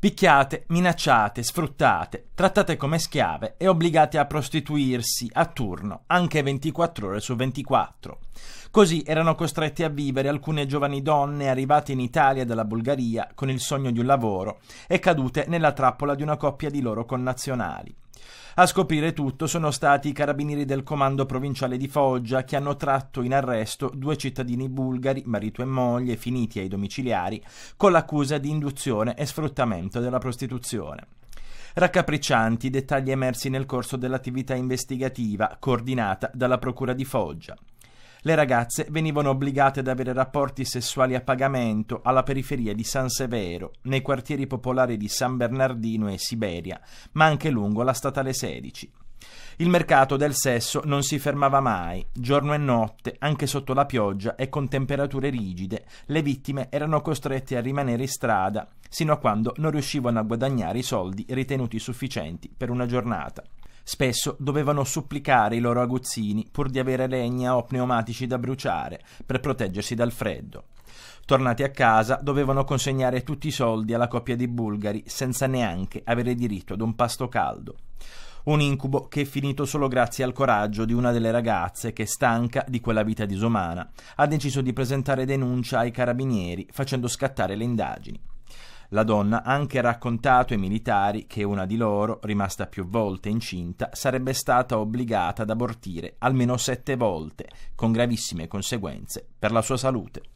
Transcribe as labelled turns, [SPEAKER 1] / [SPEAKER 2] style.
[SPEAKER 1] picchiate, minacciate, sfruttate, trattate come schiave e obbligate a prostituirsi a turno, anche 24 ore su 24. Così erano costretti a vivere alcune giovani donne arrivate in Italia dalla Bulgaria con il sogno di un lavoro e cadute nella trappola di una coppia di loro connazionali. A scoprire tutto sono stati i carabinieri del comando provinciale di Foggia che hanno tratto in arresto due cittadini bulgari, marito e moglie, finiti ai domiciliari, con l'accusa di induzione e sfruttamento della prostituzione. Raccapriccianti i dettagli emersi nel corso dell'attività investigativa coordinata dalla Procura di Foggia. Le ragazze venivano obbligate ad avere rapporti sessuali a pagamento alla periferia di San Severo, nei quartieri popolari di San Bernardino e Siberia, ma anche lungo la statale 16. Il mercato del sesso non si fermava mai, giorno e notte, anche sotto la pioggia e con temperature rigide, le vittime erano costrette a rimanere in strada, sino a quando non riuscivano a guadagnare i soldi ritenuti sufficienti per una giornata. Spesso dovevano supplicare i loro aguzzini pur di avere legna o pneumatici da bruciare per proteggersi dal freddo. Tornati a casa, dovevano consegnare tutti i soldi alla coppia di bulgari senza neanche avere diritto ad un pasto caldo. Un incubo che è finito solo grazie al coraggio di una delle ragazze che, stanca di quella vita disumana, ha deciso di presentare denuncia ai carabinieri facendo scattare le indagini. La donna ha anche raccontato ai militari che una di loro, rimasta più volte incinta, sarebbe stata obbligata ad abortire almeno sette volte, con gravissime conseguenze per la sua salute.